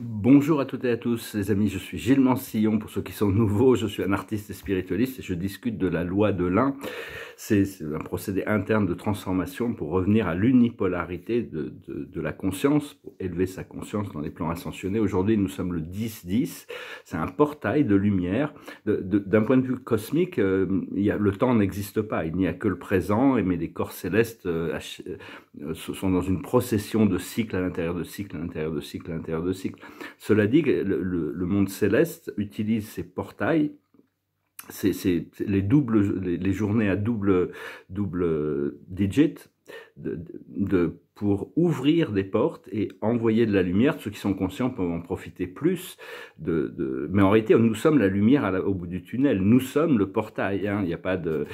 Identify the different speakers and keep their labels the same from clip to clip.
Speaker 1: Bonjour à toutes et à tous les amis, je suis Gilles Mancillon, pour ceux qui sont nouveaux, je suis un artiste et spiritualiste et je discute de la loi de l'un. C'est un procédé interne de transformation pour revenir à l'unipolarité de, la conscience, pour élever sa conscience dans les plans ascensionnés. Aujourd'hui nous sommes le 10-10, c'est un portail de lumière. D'un point de vue cosmique, euh, le temps n'existe pas, il n'y a que le présent, mais les corps célestes euh, euh, sont dans une procession de cycles à l'intérieur de cycles, à l'intérieur de cycles, à l'intérieur de cycles. Cela dit, le, monde céleste utilise ses portails les doubles journées à double double digit de, de pour ouvrir des portes et envoyer de la lumière. Ceux qui sont conscients peuvent en profiter plus. De, Mais en réalité, nous sommes la lumière au bout du tunnel. Nous sommes le portail. Hein. Il n'y a pas de...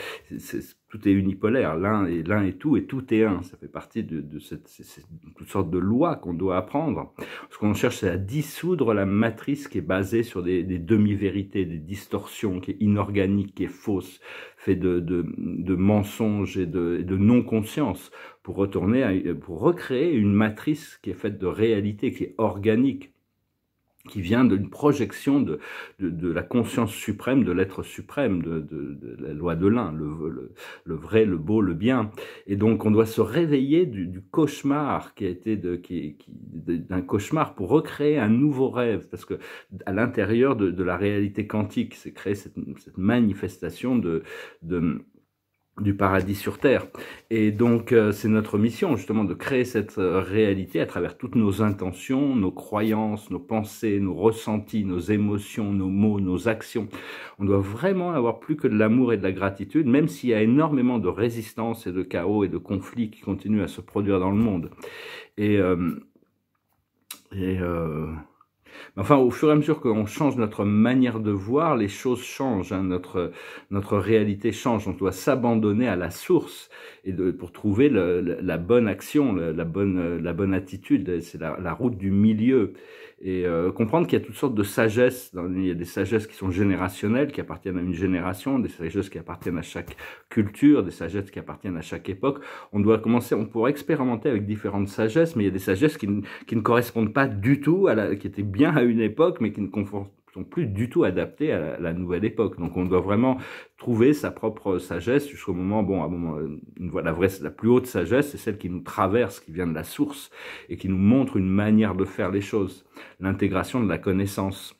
Speaker 1: tout est unipolaire. L'un est, l'un et tout et tout est un. Ça fait partie de, de cette, sorte de lois qu'on doit apprendre. Ce qu'on cherche, c'est à dissoudre la matrice qui est basée sur des, demi-vérités, des distorsions, qui est inorganique, qui est fausse, fait de, mensonges et de, de non-conscience pour retourner, pour recréer une matrice qui est faite de réalité, qui est organique, qui vient d'une projection de, de, la conscience suprême, de l'être suprême, de, la loi de l'un, le, le, vrai, le beau, le bien. Et donc on doit se réveiller du, cauchemar qui a été de, qui, d'un cauchemar pour recréer un nouveau rêve, parce que à l'intérieur de, la réalité quantique c'est créé cette, manifestation de du paradis sur terre. Et donc euh, c'est notre mission justement de créer cette euh, réalité à travers toutes nos intentions, nos croyances, nos pensées, nos ressentis, nos émotions, nos mots, nos actions. On doit vraiment avoir plus que de l'amour et de la gratitude, même s'il y a énormément de résistance et de chaos et de conflits qui continuent à se produire dans le monde. Et, euh, et mais enfin, au fur et à mesure qu'on change notre manière de voir, les choses changent, hein. notre, notre réalité change. On doit s'abandonner à la source et pour trouver la bonne action, la, bonne, la bonne attitude. C'est la route du milieu et euh, comprendre qu'il y a toutes sortes de sagesses. Il y a des sagesses qui sont générationnelles, qui appartiennent à une génération, des sagesses qui appartiennent à chaque culture, des sagesses qui appartiennent à chaque époque. On doit commencer, on pourrait expérimenter avec différentes sagesses, mais il y a des sagesses qui, ne correspondent pas du tout à qui étaient bien à une époque, mais qui ne, sont plus du tout adaptés à la, nouvelle époque. Donc on doit vraiment trouver sa propre sagesse jusqu'au moment, bon, à moment, euh, la vraie, la plus haute sagesse, c'est celle qui nous traverse, qui vient de la source et qui nous montre une manière de faire les choses, l'intégration de la connaissance.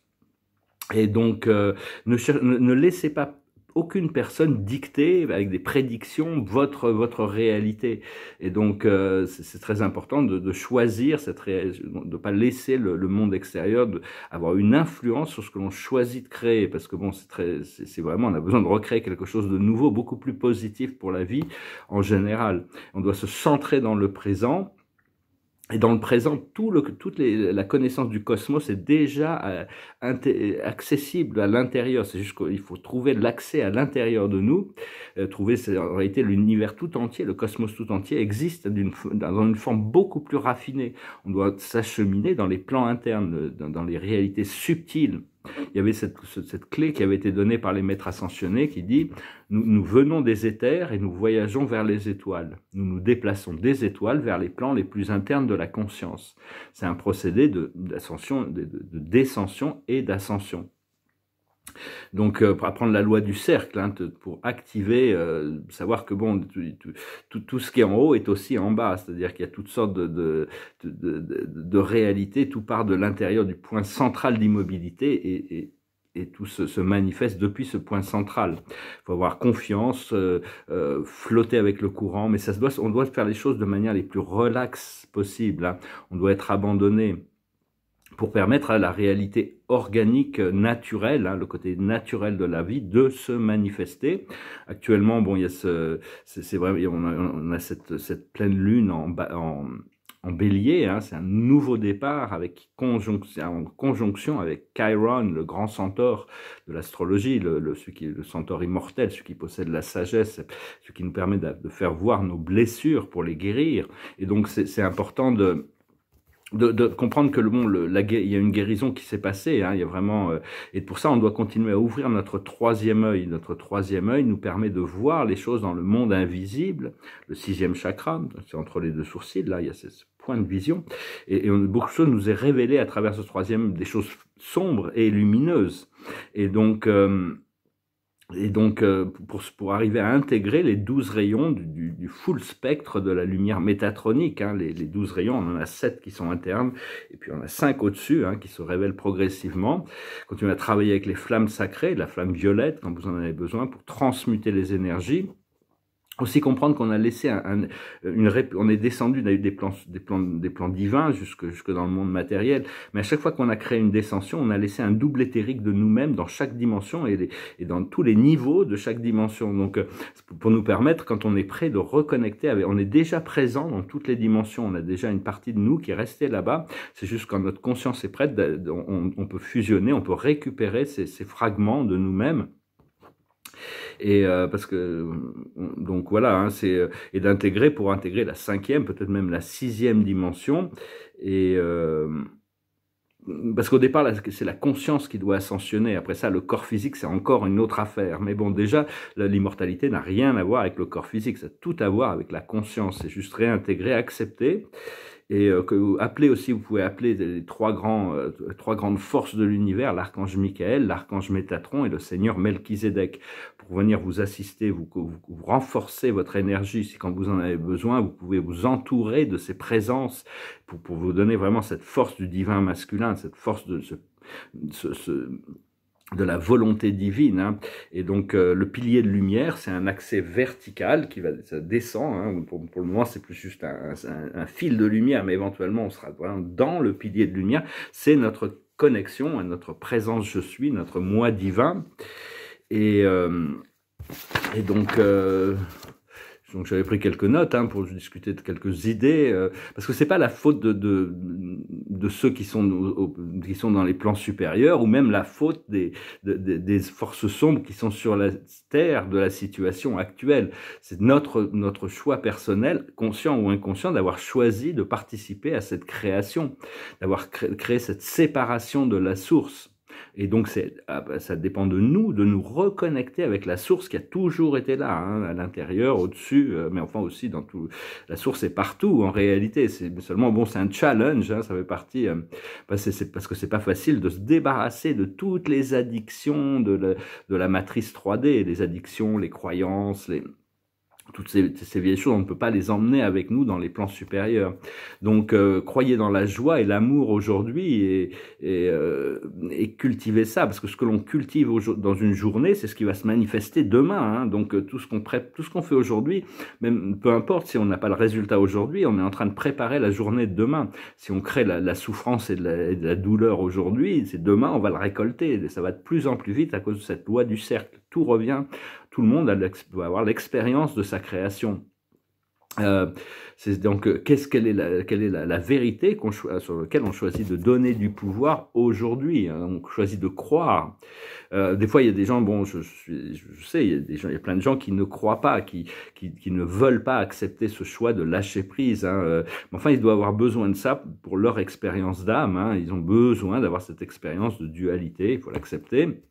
Speaker 1: Et donc, euh, ne laissez pas aucune personne dicter avec des prédictions votre votre réalité et donc euh, c'est très important de, choisir cette réalité, de pas laisser le, monde extérieur de avoir une influence sur ce que l'on choisit de créer parce que bon c'est vraiment on a besoin de recréer quelque chose de nouveau beaucoup plus positif pour la vie en général on doit se centrer dans le présent et dans le présent, toute la connaissance du cosmos est déjà euh, accessible à l'intérieur. C'est juste qu'il faut trouver l'accès à l'intérieur de nous, euh, trouver en réalité l'univers tout entier, le cosmos tout entier existe dans une forme beaucoup plus raffinée. On doit s'acheminer dans les plans internes, dans les réalités subtiles il y avait cette, cette, clé qui avait été donnée par les maîtres ascensionnés qui dit nous, nous, venons des éthers et nous voyageons vers les étoiles. Nous nous déplaçons des étoiles vers les plans les plus internes de la conscience. C'est un procédé d'ascension, de, de, de, descension et d'ascension. Donc, euh, pour apprendre la loi du cercle, hein, pour activer, euh, savoir que bon, tout, ce qui est en haut est aussi en bas, c'est-à-dire qu'il y a toutes sortes de, réalités, tout part de l'intérieur du point central d'immobilité et, tout se, manifeste depuis ce point central. Il faut avoir confiance, euh, flotter avec le courant, mais ça se doit, on doit faire les choses de manière les plus relaxe possible. Hein. On doit être abandonné pour permettre à la réalité organique naturelle, hein, le côté naturel de la vie, de se manifester. Actuellement, bon, il y a ce, c'est vrai, on a, on a cette, cette, pleine lune en, en, en bélier, hein, c'est un nouveau départ avec conjonction, en conjonction avec Chiron, le grand centaure de l'astrologie, le, le, celui qui le centaure immortel, celui qui possède la sagesse, celui qui nous permet de, de faire voir nos blessures pour les guérir. Et donc c'est important de, de, comprendre que le monde le, la, il y a une guérison qui s'est passée. Hein, il y a vraiment, euh, et pour ça, on doit continuer à ouvrir notre troisième œil. Notre troisième œil nous permet de voir les choses dans le monde invisible. Le sixième chakra, c'est entre les deux sourcils. Là, il y a ce point de vision. Et, beaucoup de choses nous est révélé à travers ce troisième des choses sombres et lumineuses. Et donc euh, et donc, euh, pour, pour, arriver à intégrer les douze rayons du, du, full spectre de la lumière métatronique, hein, les, les, 12 rayons, on en a 7 qui sont internes, et puis on a cinq au-dessus hein, qui se révèlent progressivement. Continuez à travailler avec les flammes sacrées, la flamme violette quand vous en avez besoin, pour transmuter les énergies aussi comprendre qu'on a laissé un, on est descendu, on a eu des plans, des plans, des plans divins jusque, jusque dans le monde matériel, mais à chaque fois qu'on a créé une descension, on a laissé un double éthérique de nous-mêmes dans chaque dimension et, et, dans tous les niveaux de chaque dimension. Donc, euh, pour nous permettre, quand on est prêt, de reconnecter avec, on est déjà présent dans toutes les dimensions, on a déjà une partie de nous qui est restée là-bas. C'est juste quand notre conscience est prête, on, on peut fusionner, on peut récupérer ces, ces fragments de nous-mêmes et euh, parce que, euh, donc voilà, hein, c'est, euh, et d'intégrer pour intégrer la cinquième, peut-être même la sixième dimension. Et. parce qu'au départ, c'est la conscience qui doit ascensionner. Après ça, le corps physique, c'est encore une autre affaire. Mais bon, déjà, l'immortalité n'a rien à voir avec le corps physique. Ça a tout à voir avec la conscience. C'est juste réintégrer, accepter et euh, que vous appelez aussi, vous pouvez appeler les trois, grands, euh, trois grandes forces de l'univers, l'archange Michael, l'archange Métatron et le Seigneur Melchizedek, pour venir vous assister, vous, renforcer votre énergie. Si quand vous en avez besoin, vous pouvez vous entourer de ces présences pour, pour vous donner vraiment cette force du divin masculin, cette force de ce, ce de la volonté divine. Hein. Et donc euh, le pilier de lumière, c'est un accès vertical qui va ça descend. Hein. Pour, le moment, c'est plus juste un, fil de lumière, mais éventuellement, on sera dans le pilier de lumière. C'est notre connexion à notre présence je suis, notre moi divin. Et, euh, et donc... Euh, donc j'avais pris quelques notes hein, pour discuter de quelques idées, euh, parce que c'est pas la faute de, de, ceux qui sont, qui sont dans les plans supérieurs, ou même la faute des, des forces sombres qui sont sur la terre de la situation actuelle. C'est notre, notre choix personnel, conscient ou inconscient, d'avoir choisi de participer à cette création, d'avoir créé cette séparation de la source. Et donc, ah, bah, ça dépend de nous, de nous reconnecter avec la source qui a toujours été là, hein, à l'intérieur, au-dessus, euh, mais enfin aussi dans tout. La source est partout en réalité. C'est seulement bon, c'est un challenge. Hein, ça fait partie parce, euh, bah, parce que c'est pas facile de se débarrasser de toutes les addictions de, la, de la matrice 3D, les addictions, les croyances, les toutes ces, ces, vieilles choses, on ne peut pas les emmener avec nous dans les plans supérieurs. Donc, euh, croyez dans la joie et l'amour aujourd'hui et, et, euh, et, cultivez ça, parce que ce que l'on cultive dans une journée, c'est ce qui va se manifester demain. Hein. Donc, euh, tout ce qu'on tout ce qu'on fait aujourd'hui, même peu importe si on n'a pas le résultat aujourd'hui, on est en train de préparer la journée de demain. Si on crée la, souffrance et la, la douleur aujourd'hui, c'est demain on va le récolter. Et ça va de plus en plus vite à cause de cette loi du cercle tout revient, tout le monde doit avoir l'expérience de sa création. Euh, c'est donc euh, qu'est-ce quelle est la, quelle est la, vérité qu'on sur laquelle on choisit de donner du pouvoir aujourd'hui hein? on choisit de croire euh, des fois il y a des gens bon je, sais il y a des gens plein de gens qui ne croient pas qui, qui, ne veulent pas accepter ce choix de lâcher prise hein, enfin ils doivent avoir besoin de ça pour leur expérience d'âme hein. ils ont besoin d'avoir cette expérience de dualité il faut l'accepter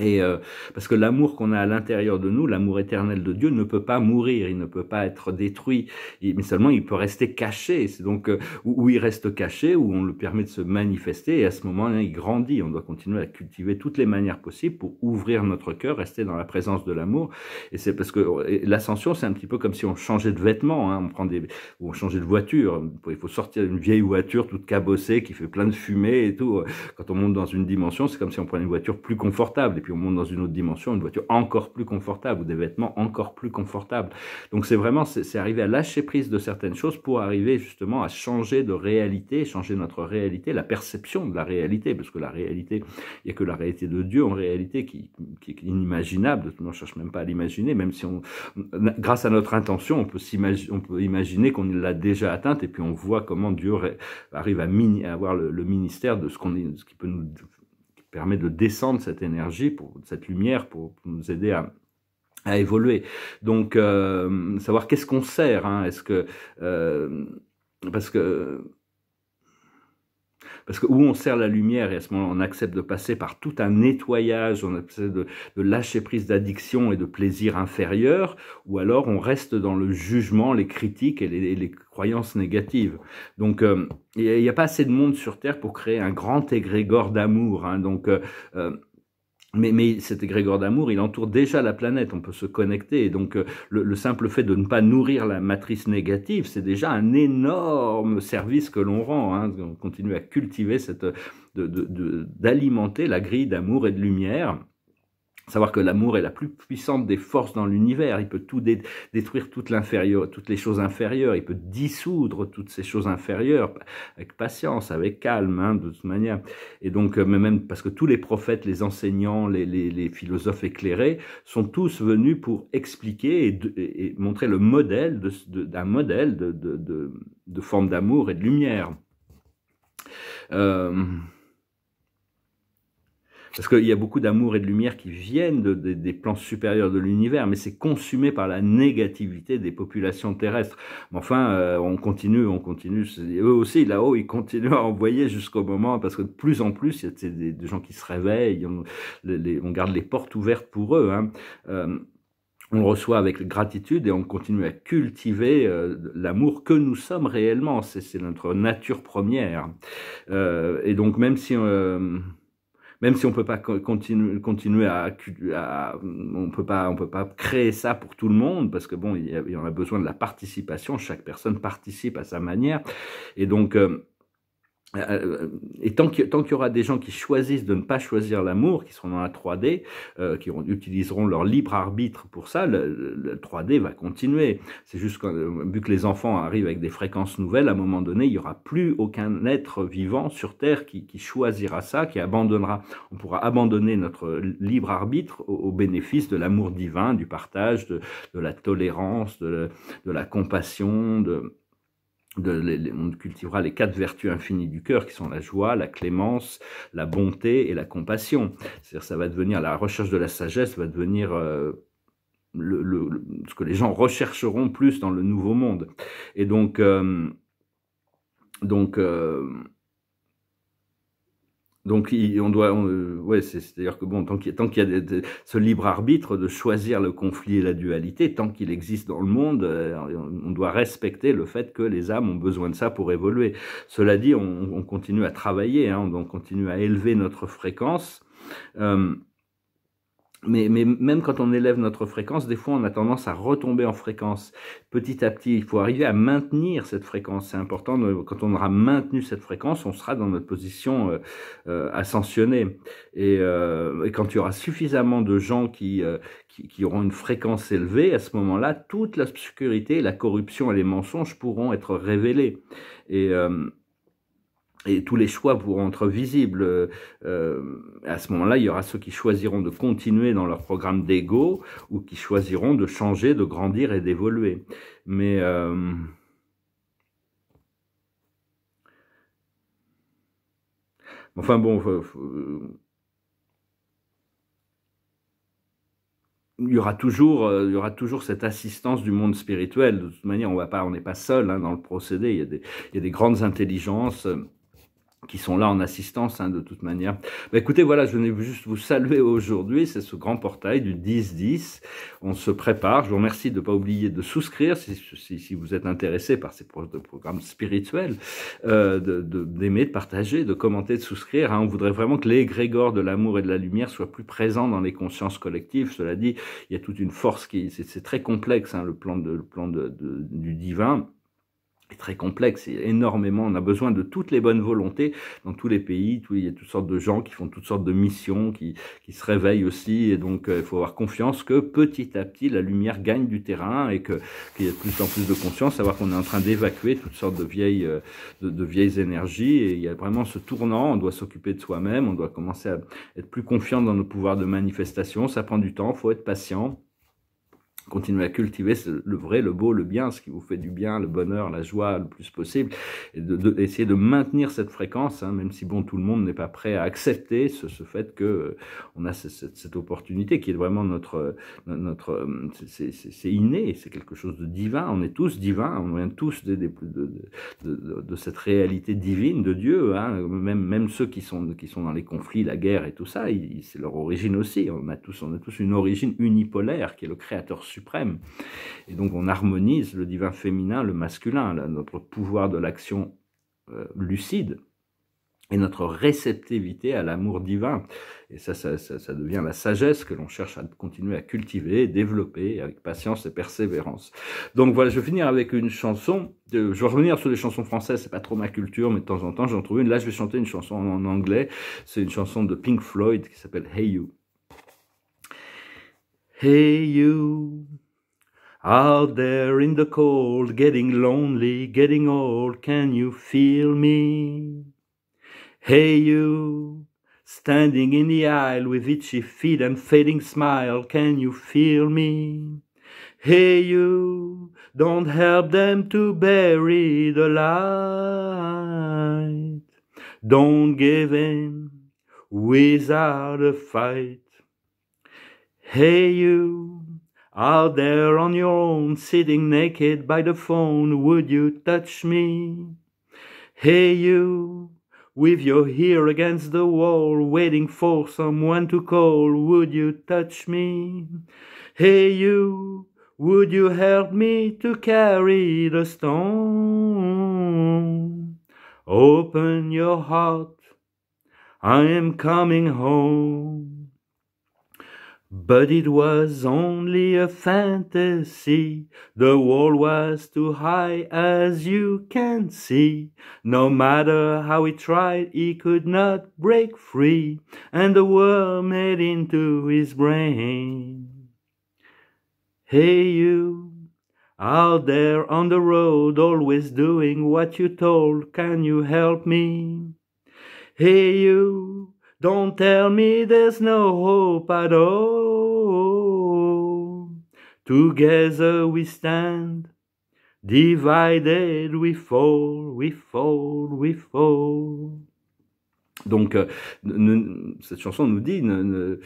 Speaker 1: et euh, parce que l'amour qu'on a à l'intérieur de nous, l'amour éternel de Dieu, ne peut pas mourir, il ne peut pas être détruit, mais seulement il peut rester caché. C'est donc euh, où, il reste caché, où on le permet de se manifester, et à ce moment-là, il grandit. On doit continuer à cultiver toutes les manières possibles pour ouvrir notre cœur, rester dans la présence de l'amour. Et c'est parce que l'ascension, c'est un petit peu comme si on changeait de vêtements, hein, on prend des, ou on changeait de voiture. Il faut sortir d'une vieille voiture toute cabossée qui fait plein de fumée et tout. Quand on monte dans une dimension, c'est comme si on prenait une voiture plus confortable puis on monte dans une autre dimension, une voiture encore plus confortable, ou des vêtements encore plus confortables. Donc c'est vraiment, c'est arriver à lâcher prise de certaines choses pour arriver justement à changer de réalité, changer notre réalité, la perception de la réalité, parce que la réalité, il n'y a que la réalité de Dieu en réalité qui, qui est inimaginable, on ne cherche même pas à l'imaginer, même si on, grâce à notre intention, on peut, s'imaginer on peut imaginer qu'on l'a déjà atteinte, et puis on voit comment Dieu arrive à, mini, avoir le, le ministère de ce, qu'on, ce qui peut nous permet de descendre cette énergie, pour, cette lumière, pour, nous aider à, évoluer. Donc, euh, savoir qu'est-ce qu'on sert. Hein. Est-ce que... Euh, parce que parce que où on sert la lumière, et à ce moment là on accepte de passer par tout un nettoyage, on accepte de, lâcher prise d'addiction et de plaisir inférieur, ou alors on reste dans le jugement, les critiques et les, croyances négatives. Donc, euh, il n'y a, pas assez de monde sur Terre pour créer un grand égrégore d'amour. Hein. donc, euh, euh, mais, mais cet égrégore d'amour, il entoure déjà la planète, on peut se connecter. Et donc, euh, le, simple fait de ne pas nourrir la matrice négative, c'est déjà un énorme service que l'on rend. Hein. On continue à cultiver cette. d'alimenter de, de, la grille d'amour et de lumière Savoir que l'amour est la plus puissante des forces dans l'univers. Il peut tout détruire toute toutes les choses inférieures. Il peut dissoudre toutes ces choses inférieures avec patience, avec calme, hein, de toute manière. Et donc, euh, même parce que tous les prophètes, les enseignants, les, philosophes éclairés sont tous venus pour expliquer et, montrer le modèle d'un modèle de, de forme d'amour et de lumière. Euh, parce qu'il y a beaucoup d'amour et de lumière qui viennent des plans supérieurs de l'univers, mais c'est consumé par la négativité des populations terrestres. Mais enfin, euh, on continue, on continue. Eux aussi, là-haut, ils continuent à envoyer jusqu'au moment, parce que de plus en plus, il y a des, gens qui se réveillent, on, garde les portes ouvertes pour eux. Hein. Euh, on le reçoit avec gratitude et on continue à cultiver euh, l'amour que nous sommes réellement. C'est notre nature première. et donc même si même si on peut pas continuer continuer à, on peut pas on peut pas créer ça pour tout le monde parce que bon il y, a, en a besoin de la participation chaque personne participe à sa manière et donc euh, euh, euh, et tant qu'il y aura des gens qui choisissent de ne pas choisir l'amour, qui seront dans la 3D, euh, qui utiliseront leur libre arbitre pour ça, le, 3D va continuer. C'est juste que, vu que les enfants arrivent avec des fréquences nouvelles, à un moment donné, il n'y aura plus aucun être vivant sur Terre qui, choisira ça, qui abandonnera. On pourra abandonner notre libre arbitre au, bénéfice de l'amour divin, du partage, de, la tolérance, de la compassion, de on cultivera les quatre vertus infinies du cœur qui sont la joie, la clémence, la bonté et la compassion. C'est-à-dire ça va devenir la recherche de la sagesse va devenir euh, ce que les gens rechercheront plus dans le nouveau monde. Et donc, euh, donc euh, donc on doit, euh, ouais, c'est-à-dire que bon, tant qu'il y a ce libre arbitre de choisir le conflit et la dualité, tant qu'il existe dans le monde, euh, on doit respecter le fait que les âmes ont besoin de ça pour évoluer. Cela dit, on, continue à travailler, hein, on continue à élever notre fréquence. Euh, mais, mais, même quand on élève notre fréquence, des fois on a tendance à retomber en fréquence petit à petit. Il faut arriver à maintenir cette fréquence. C'est important. quand on aura maintenu cette fréquence, on sera dans notre position euh, euh, ascensionnée. Euh, et, quand il y aura suffisamment de gens qui, qui, qui auront une fréquence élevée, à ce moment-là, toute l'obscurité, la corruption et les mensonges pourront être révélés. Et et tous les choix pourront être visibles. Euh, euh, à ce moment-là, il y aura ceux qui choisiront de continuer dans leur programme d'ego ou qui choisiront de changer, de grandir et d'évoluer. Mais euh, enfin bon, il y aura toujours il y aura toujours cette assistance du monde spirituel. De toute manière, on va pas on n'est pas seul hein, dans le procédé. il y a des grandes intelligences qui sont là en assistance hein, de toute manière. Bah, écoutez, voilà, je venais juste vous saluer aujourd'hui, c'est ce grand portail du 10-10. On se prépare, je vous remercie de ne pas oublier de souscrire si, si, si vous êtes intéressé par ces de programmes spirituels, euh, d'aimer, de, de, partager, de commenter, de souscrire. Hein. On voudrait vraiment que les de l'amour et de la lumière soit plus présent dans les consciences collectives. Cela dit, il y a toute une force qui, c'est très complexe, hein, le plan, de, le plan de, du divin est très complexe et énormément. On a besoin de toutes les bonnes volontés dans tous les pays. il y a toutes sortes de gens qui font toutes sortes de missions, qui, qui se réveillent aussi. Et donc, euh, il faut avoir confiance que petit à petit, la lumière gagne du terrain et que qu'il y a de plus en plus de conscience, savoir qu'on est en train d'évacuer toutes sortes de vieilles, euh, de, vieilles énergies. Et il y a vraiment ce tournant. On doit s'occuper de soi-même. On doit commencer à être plus confiant dans nos pouvoirs de manifestation. Ça prend du temps. il Faut être patient continuer à cultiver le vrai, le beau, le bien, ce qui vous fait du bien, le bonheur, la joie le plus possible, et de, essayer de maintenir cette fréquence, hein, même si bon, tout le monde n'est pas prêt à accepter ce, ce fait que euh, on a cette, cette, opportunité qui est vraiment notre, euh, notre, euh, c'est inné, c'est quelque chose de divin. On est tous divins, on vient tous de, de, de, de cette réalité divine de Dieu. Hein. même, même ceux qui sont, qui sont dans les conflits, la guerre et tout ça, c'est leur origine aussi. On a tous, on a tous une origine unipolaire qui est le Créateur suprême. Et donc on harmonise le divin féminin, le masculin, notre pouvoir de l'action euh, lucide et notre réceptivité à l'amour divin. Et ça ça, devient la sagesse que l'on cherche à continuer à cultiver, développer avec patience et persévérance. Donc voilà, je vais finir avec une chanson. je vais revenir sur les chansons françaises, c'est pas trop ma culture, mais de temps en temps j'en trouve une. Là, je vais chanter une chanson en anglais. C'est une chanson de Pink Floyd qui s'appelle Hey You. Hey, you out there in the cold, getting
Speaker 2: lonely, getting old, can you feel me? Hey, you standing in the aisle with itchy feet and fading smile, can you feel me? Hey, you don't help them to bury the light, don't give in without a fight. Hey, you out there on your own, sitting naked by the phone, would you touch me? Hey, you with your ear against the wall, waiting for someone to call, would you touch me? Hey, you would you help me to carry the stone? Open your heart, I am coming home. But it was only a fantasy. The wall was too high, as you can see. No matter how he tried, he could not break free, and the world made into his brain. Hey, you out there on the road, always doing what you told, can you help me? Hey, you Don't tell me there's no hope at all. Together we stand, divided we fall, we fall, we fall.
Speaker 1: Donc, euh, cette chanson nous dit euh,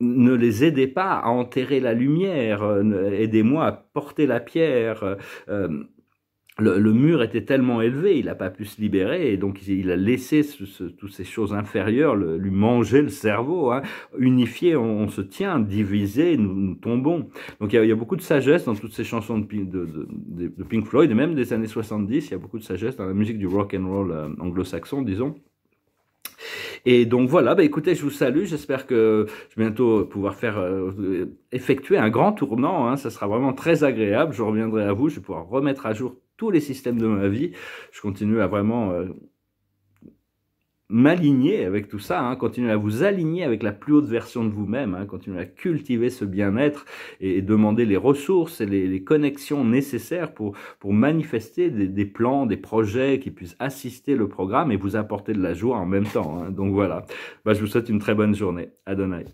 Speaker 1: ne, les aidez pas à enterrer la lumière, euh, aidez-moi à porter la pierre le, le, mur était tellement élevé, il n'a pas pu se libérer, et donc il a laissé toutes ces choses inférieures le, lui manger le cerveau. Hein. Unifié, on, se tient, divisé, nous, nous tombons. Donc il y, a, il y, a, beaucoup de sagesse dans toutes ces chansons de, de, Pink Floyd, et même des années 70, il y a beaucoup de sagesse dans la musique du rock and roll euh, anglo-saxon, disons. Et donc voilà, bah écoutez, je vous salue. J'espère que je vais bientôt pouvoir faire euh, effectuer un grand tournant. Hein, ça sera vraiment très agréable. Je reviendrai à vous. Je vais pouvoir remettre à jour tous les systèmes de ma vie. Je continue à vraiment euh, m'aligner avec tout ça, hein, continuer à vous aligner avec la plus haute version de vous-même, hein, continuer à cultiver ce bien-être et, demander les ressources et les, connexions nécessaires pour, pour manifester des, plans, des projets qui puissent assister le programme et vous apporter de la joie en même temps. Hein. Donc voilà, bah, je vous souhaite une très bonne journée. Adonai.